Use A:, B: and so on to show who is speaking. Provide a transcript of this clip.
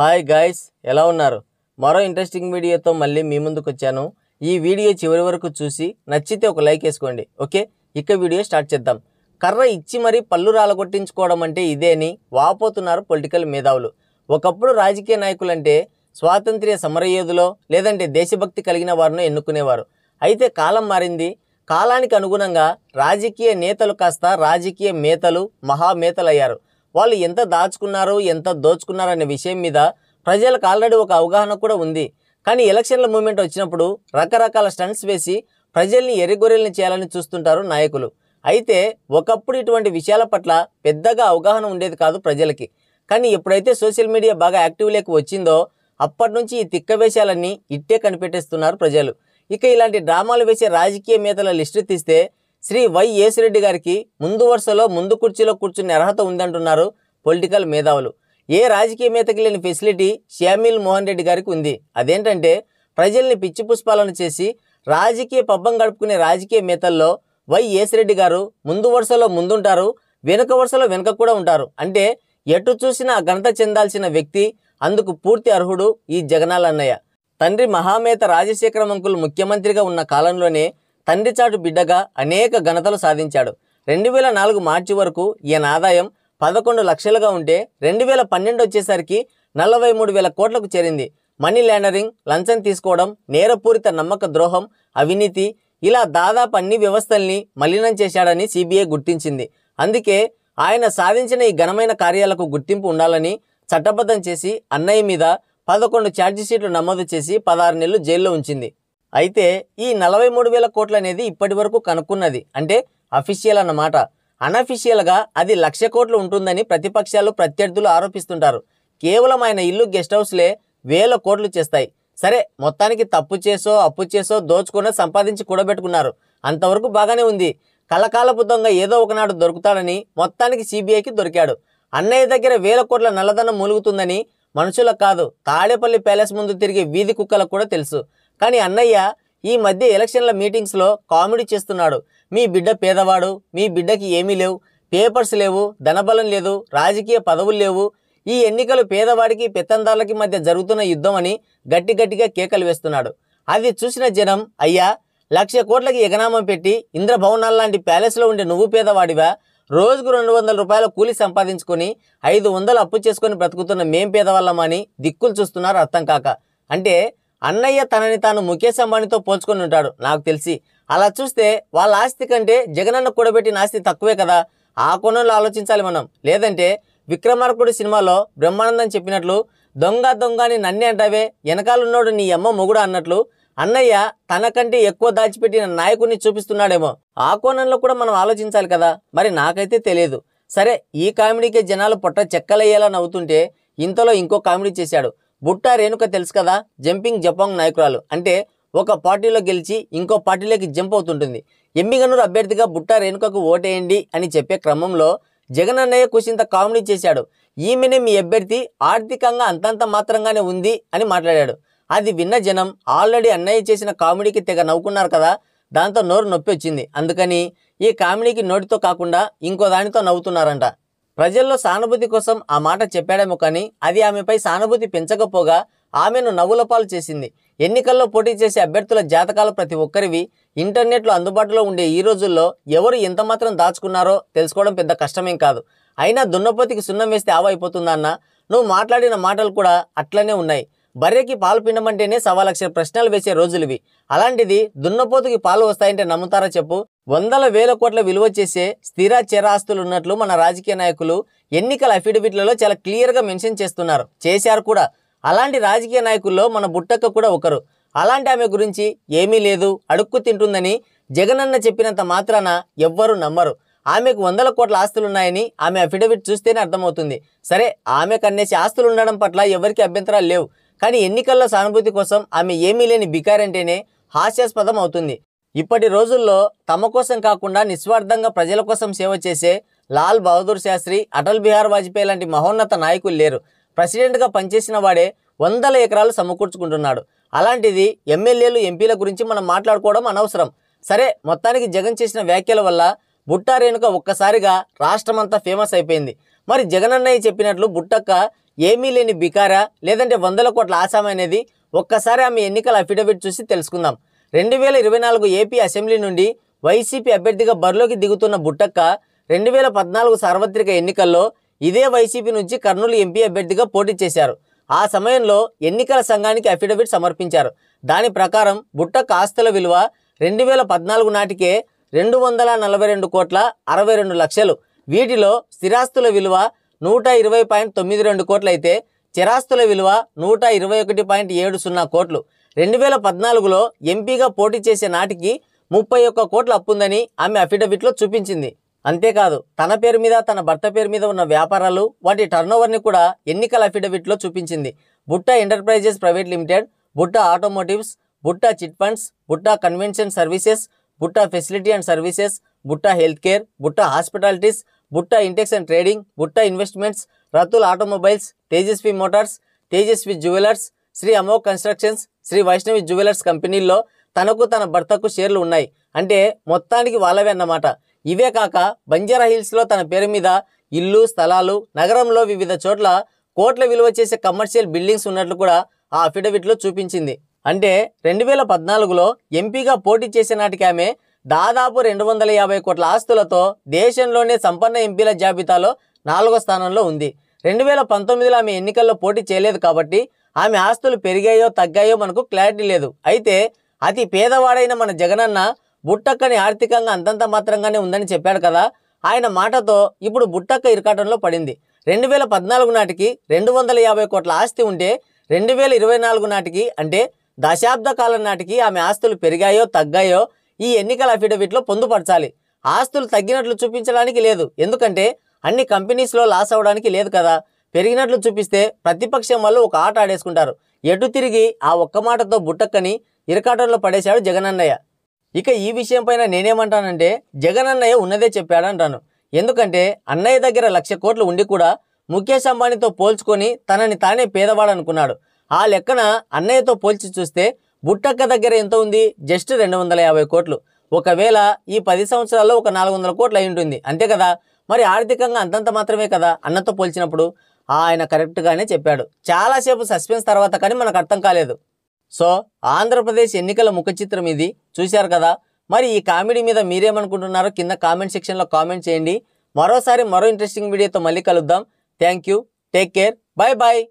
A: hi guys ఎలా ఉన్నారు మరో ఇంట్రెస్టింగ్ వీడియోతో మళ్ళీ మీ ముందుకు వచ్చాను ఈ వీడియో చివరి వరకు చూసి నచ్చితే ఒక లైక్ వేసుకోండి ఓకే ఇక వీడియో స్టార్ట్ చేద్దాం కర్ర ఇచ్చి మరీ పళ్ళు రాలగొట్టించుకోవడం అంటే ఇదే అని వాపోతున్నారు పొలిటికల్ మేధావులు ఒకప్పుడు రాజకీయ నాయకులంటే స్వాతంత్ర్య సమరయోధులో లేదంటే దేశభక్తి కలిగిన వారిని ఎన్నుకునేవారు అయితే కాలం మారింది కాలానికి అనుగుణంగా రాజకీయ నేతలు కాస్త రాజకీయ మేతలు అయ్యారు వాళ్ళు ఎంత దాచుకున్నారు ఎంత దోచుకున్నారు అనే విషయం మీద ప్రజలకు ఆల్రెడీ ఒక అవగాహన కూడా ఉంది కానీ ఎలక్షన్ల మూమెంట్ వచ్చినప్పుడు రకరకాల స్టంట్స్ వేసి ప్రజల్ని ఎరిగొరెల్ని చేయాలని చూస్తుంటారు నాయకులు అయితే ఒకప్పుడు ఇటువంటి విషయాల పట్ల పెద్దగా అవగాహన ఉండేది కాదు ప్రజలకి కానీ ఎప్పుడైతే సోషల్ మీడియా బాగా యాక్టివ్లోకి వచ్చిందో అప్పటి నుంచి ఈ తిక్క వేషాలన్నీ ఇట్టే కనిపెట్టేస్తున్నారు ప్రజలు ఇక ఇలాంటి డ్రామాలు వేసే రాజకీయ నేతల లిస్టు తీస్తే శ్రీ వై యేసిరెడ్డి గారికి ముందు వరుసలో ముందు కుర్చీలో కూర్చునే అర్హత ఉందంటున్నారు పొలిటికల్ మేధావులు ఏ రాజకీయ మేతకి లేని ఫెసిలిటీ శ్యామిల్ మోహన్ రెడ్డి గారికి ఉంది అదేంటంటే ప్రజల్ని పిచ్చి పుష్పాలను చేసి రాజకీయ పబ్బం గడుపుకునే రాజకీయ మేతల్లో వై యేసిరెడ్డి గారు ముందు వరుసలో ముందుంటారు వెనుక వరుసలో వెనుక కూడా ఉంటారు అంటే ఎటు చూసినా ఘనత చెందాల్సిన వ్యక్తి అందుకు పూర్తి అర్హుడు ఈ జగనాలన్నయ్య తండ్రి మహామేత రాజశేఖర అంకులు ముఖ్యమంత్రిగా ఉన్న కాలంలోనే తండ్రి చాటు బిడ్డగా అనేక ఘనతలు సాధించాడు రెండు వేల నాలుగు మార్చి వరకు ఈయన ఆదాయం పదకొండు లక్షలుగా ఉంటే రెండు వేల పన్నెండు వచ్చేసరికి నలభై మూడు వేల కోట్లకు చేరింది మనీ ల్యాండరింగ్ లంచం తీసుకోవడం నేరపూరిత నమ్మక ద్రోహం అవినీతి ఇలా దాదాపు అన్ని వ్యవస్థల్ని మలినం చేశాడని సిబిఐ గుర్తించింది అందుకే ఆయన సాధించిన ఈ ఘనమైన కార్యాలకు గుర్తింపు ఉండాలని చట్టబద్ధం చేసి అన్నయ్య మీద పదకొండు ఛార్జిషీట్లు నమోదు చేసి పదహారు నెలలు జైల్లో ఉంచింది అయితే ఈ నలభై మూడు వేల కోట్లు అనేది ఇప్పటి వరకు కనుక్కున్నది అంటే అఫీషియల్ అన్నమాట అన్అఫీషియల్గా అది లక్ష కోట్లు ఉంటుందని ప్రతిపక్షాలు ప్రత్యర్థులు ఆరోపిస్తుంటారు కేవలం ఆయన ఇల్లు గెస్ట్ హౌస్లే వేల కోట్లు చేస్తాయి సరే మొత్తానికి తప్పు చేసో అప్పు చేసో దోచుకున్న సంపాదించి కూడబెట్టుకున్నారు అంతవరకు బాగానే ఉంది కలకాలపు దొంగ ఏదో ఒకనాడు దొరుకుతాడని మొత్తానికి సిబిఐకి దొరికాడు అన్నయ్య దగ్గర వేల కోట్ల నల్లధనం మూలుగుతుందని మనుషులకు కాదు తాడేపల్లి ప్యాలెస్ ముందు తిరిగే వీధి కుక్కలకు కూడా తెలుసు కానీ అన్నయ్య ఈ మధ్య ఎలక్షన్ల మీటింగ్స్లో కామెడీ చేస్తున్నాడు మీ బిడ్డ పేదవాడు మీ బిడ్డకి ఏమీ లేవు పేపర్స్ లేవు ధనబలం లేదు రాజకీయ పదవులు లేవు ఈ ఎన్నికలు పేదవాడికి పెత్తందారులకి మధ్య జరుగుతున్న యుద్ధం అని గట్టి గట్టిగా కేకలు వేస్తున్నాడు అది చూసిన జనం అయ్యా లక్ష కోట్లకి ఎగనామం పెట్టి ఇంద్రభవనాల లాంటి ప్యాలెస్లో ఉండే నువ్వు పేదవాడివా రోజుకు రెండు వందల రూపాయల కూలి సంపాదించుకొని ఐదు వందలు అప్పు చేసుకొని బ్రతుకుతున్న మేం పేదవాళ్ళమని దిక్కులు చూస్తున్నారు అర్థం కాక అంటే అన్నయ్య తనని తాను ముఖేష్ అంబానీతో పోల్చుకొని ఉంటాడు నాకు తెలిసి అలా చూస్తే వాళ్ళ ఆస్తి కంటే జగనన్న కూడబెట్టిన ఆస్తి తక్కువే కదా ఆ కోణంలో ఆలోచించాలి మనం లేదంటే విక్రమార్కుడు సినిమాలో బ్రహ్మానందం చెప్పినట్లు దొంగ దొంగని నన్నే అంటావే వెనకాలన్నోడు నీ అమ్మ మొగుడు అన్నట్లు అన్నయ్య తనకంటే ఎక్కువ దాచిపెట్టిన నాయకుడిని చూపిస్తున్నాడేమో ఆ కోణంలో కూడా మనం ఆలోచించాలి కదా మరి నాకైతే తెలియదు సరే ఈ కామెడీకే జనాలు పొట్ట చెక్కలయ్యేలా నవ్వుతుంటే ఇంతలో ఇంకో కామెడీ చేశాడు బుట్టా రేణుక తెలుసు కదా జంపింగ్ జపాంగ్ నాయకురాలు అంటే ఒక పార్టీలో గెలిచి ఇంకో పార్టీలోకి జంప్ అవుతుంటుంది ఎంబిగనూరు అభ్యర్థిగా బుట్టా రేణుకకు ఓటేయండి అని చెప్పే క్రమంలో జగన్ అన్నయ్య కూసింత కామెడీ చేశాడు ఈమెనే మీ అభ్యర్థి ఆర్థికంగా అంతంత మాత్రంగానే ఉంది అని మాట్లాడాడు అది విన్న జనం ఆల్రెడీ అన్నయ్య చేసిన కామెడీకి తెగ నవ్వుకున్నారు కదా దాంతో నోరు నొప్పి వచ్చింది అందుకని ఈ కామెడీకి నోటితో కాకుండా ఇంకో దానితో నవ్వుతున్నారంట ప్రజల్లో సానుభూతి కోసం ఆ మాట చెప్పాడేమో కానీ అది ఆమెపై సానుభూతి పెంచకపోగా ఆమెను నవ్వులపాలు చేసింది ఎన్నికల్లో పోటీ చేసే అభ్యర్థుల జాతకాలు ప్రతి ఒక్కరివి ఇంటర్నెట్లో అందుబాటులో ఉండే ఈ రోజుల్లో ఎవరు ఎంతమాత్రం దాచుకున్నారో తెలుసుకోవడం పెద్ద కష్టమేం కాదు అయినా దున్నపోతికి సున్నం వేస్తే ఆవైపోతుందన్న నువ్వు మాట్లాడిన మాటలు కూడా అట్లనే ఉన్నాయి బర్రెకి పాలు పిండమంటేనే సవా లక్షల ప్రశ్నలు వేసే రోజులువి అలాంటిది దున్నపోతుకి పాలు వస్తాయంటే నమ్ముతారా చెప్పు వందల వేల కోట్ల విలువ చేసే స్థిర చిరాస్తులు ఉన్నట్లు మన రాజకీయ నాయకులు ఎన్నికల అఫిడవిట్లలో చాలా క్లియర్గా మెన్షన్ చేస్తున్నారు చేశారు కూడా అలాంటి రాజకీయ నాయకుల్లో మన బుట్టక్క కూడా ఒకరు అలాంటి ఆమె గురించి ఏమీ లేదు అడుక్కు తింటుందని జగనన్న చెప్పినంత మాత్రాన ఎవ్వరూ నమ్మరు ఆమెకు వందల కోట్ల ఆస్తులున్నాయని ఆమె అఫిడవిట్ చూస్తేనే అర్థమవుతుంది సరే ఆమె కన్నేసి ఆస్తులు ఉండడం పట్ల ఎవరికి అభ్యంతరాలు లేవు కానీ ఎన్నికల్లో సానుభూతి కోసం ఆమె ఏమీ లేని బికారంటేనే హాస్యాస్పదం అవుతుంది ఇప్పటి రోజుల్లో తమ కోసం కాకుండా నిస్వార్థంగా ప్రజల కోసం సేవ చేసే లాల్ బహదూర్ శాస్త్రి అటల్ బిహార్ వాజ్పేయి లాంటి మహోన్నత నాయకులు లేరు ప్రెసిడెంట్గా పనిచేసిన వాడే వందల ఎకరాలు సమకూర్చుకుంటున్నాడు అలాంటిది ఎమ్మెల్యేలు ఎంపీల గురించి మనం మాట్లాడుకోవడం అనవసరం సరే మొత్తానికి జగన్ చేసిన వ్యాఖ్యల వల్ల బుట్టారేణుక ఒక్కసారిగా రాష్ట్రమంతా ఫేమస్ అయిపోయింది మరి జగనన్నయ్య చెప్పినట్లు బుట్టక్క ఏమీ లేని బికారా లేదంటే వందల కోట్ల ఆసామ అనేది ఒక్కసారి ఆమె ఎన్నికల అఫిడవిట్ చూసి తెలుసుకుందాం రెండు వేల ఇరవై నాలుగు ఏపీ అసెంబ్లీ నుండి వైసీపీ అభ్యర్థిగా బరిలోకి దిగుతున్న బుట్టక్క రెండు వేల పద్నాలుగు సార్వత్రిక ఎన్నికల్లో ఇదే వైసీపీ నుంచి కర్నూలు ఎంపీ అభ్యర్థిగా పోటీ చేశారు ఆ సమయంలో ఎన్నికల సంఘానికి అఫిడవిట్ సమర్పించారు దాని ప్రకారం బుట్టక్క ఆస్తుల విలువ రెండు వేల పద్నాలుగు నాటికే రెండు వందల నలభై రెండు కోట్ల అరవై రెండు లక్షలు వీటిలో స్థిరాస్తుల విలువ నూట ఇరవై పాయింట్ తొమ్మిది రెండు కోట్లయితే చిరాస్తుల విలువ నూట ఇరవై ఒకటి పాయింట్ ఏడు సున్నా కోట్లు రెండు వేల పద్నాలుగులో ఎంపీగా పోటీ చేసే నాటికి ముప్పై ఒక్క కోట్లు అప్పుందని ఆమె అఫిడవిట్లో చూపించింది అంతేకాదు తన పేరు మీద తన భర్త పేరు మీద ఉన్న వ్యాపారాలు వాటి టర్నోవర్ని కూడా ఎన్నికల అఫిడవిట్లో చూపించింది Butta enterprises private limited Butta automotives Butta chit funds Butta convention services Butta facility and services Butta health care Butta hospitalities Butta intex and trading Butta investments Ratul automobiles Tejaswi motors Tejaswi jewellers Sri Amok constructions Sri Vaishnavi jewellers కంపెనీల్లో తనకు తన భర్తకు షేర్లు ఉన్నాయి అంటే మొత్తానికి వాళ్ళవే అన్నమాట ఇవే కాక బంజారా హిల్స్లో తన పేరు మీద ఇల్లు స్థలాలు నగరంలో వివిధ చోట్ల కోట్ల విలువ చేసే కమర్షియల్ బిల్డింగ్స్ ఉన్నట్లు కూడా ఆ అఫిడవిట్లో చూపించింది అంటే రెండు వేల పద్నాలుగులో ఎంపీగా పోటీ చేసే నాటికి ఆమె దాదాపు రెండు వందల యాభై కోట్ల ఆస్తులతో దేశంలోనే సంపన్న ఎంపీల జాబితాలో నాలుగో స్థానంలో ఉంది రెండు వేల పంతొమ్మిదిలో ఆమె ఎన్నికల్లో పోటీ చేయలేదు కాబట్టి ఆమె ఆస్తులు పెరిగాయో తగ్గాయో మనకు క్లారిటీ లేదు అయితే అతి పేదవాడైన మన జగనన్న బుట్టక్కని ఆర్థికంగా అంతంత మాత్రంగానే ఉందని చెప్పాడు కదా ఆయన మాటతో ఇప్పుడు బుట్టక్క ఇరకాటంలో పడింది రెండు వేల పద్నాలుగు నాటికి రెండు వందల యాభై కోట్ల ఆస్తి ఉంటే రెండు వేల ఇరవై నాలుగు నాటికి అంటే దశాబ్ద కాలం నాటికి ఆమె ఆస్తులు పెరిగాయో తగ్గాయో ఈ ఎన్నికల అఫిడవిట్లో పొందుపరచాలి ఆస్తులు తగ్గినట్లు చూపించడానికి లేదు ఎందుకంటే అన్ని కంపెనీస్లో లాస్ అవ్వడానికి లేదు కదా పెరిగినట్లు చూపిస్తే ప్రతిపక్షం వాళ్ళు ఒక ఆట ఆడేసుకుంటారు ఎటు తిరిగి ఆ ఒక్క మాటతో బుట్టక్కని ఇరకాటంలో పడేశాడు జగనన్నయ్య ఇక ఈ విషయంపైన నేనేమంటానంటే జగనన్నయ్య ఉన్నదే చెప్పాడంటాను ఎందుకంటే అన్నయ్య దగ్గర లక్ష కోట్లు ఉండి కూడా ముఖేష్ అంబానీతో పోల్చుకొని తనని తానే పేదవాడనుకున్నాడు ఆ లెక్కన అన్నయ్యతో పోల్చి చూస్తే బుట్టక్క దగ్గర ఎంత ఉంది జస్ట్ రెండు వందల యాభై కోట్లు ఒకవేళ ఈ పది సంవత్సరాల్లో ఒక నాలుగు వందల కోట్లు అయి ఉంటుంది అంతే కదా మరి ఆర్థికంగా అంతంత మాత్రమే కదా అన్నతో పోల్చినప్పుడు ఆయన కరెక్ట్గానే చెప్పాడు చాలాసేపు సస్పెన్స్ తర్వాత కానీ మనకు అర్థం కాలేదు సో ఆంధ్రప్రదేశ్ ఎన్నికల ముఖచిత్రం ఇది చూశారు కదా మరి ఈ కామెడీ మీద మీరేమనుకుంటున్నారో కింద కామెంట్ సెక్షన్లో కామెంట్ చేయండి మరోసారి మరో ఇంట్రెస్టింగ్ వీడియోతో మళ్ళీ కలుద్దాం thank you take care bye bye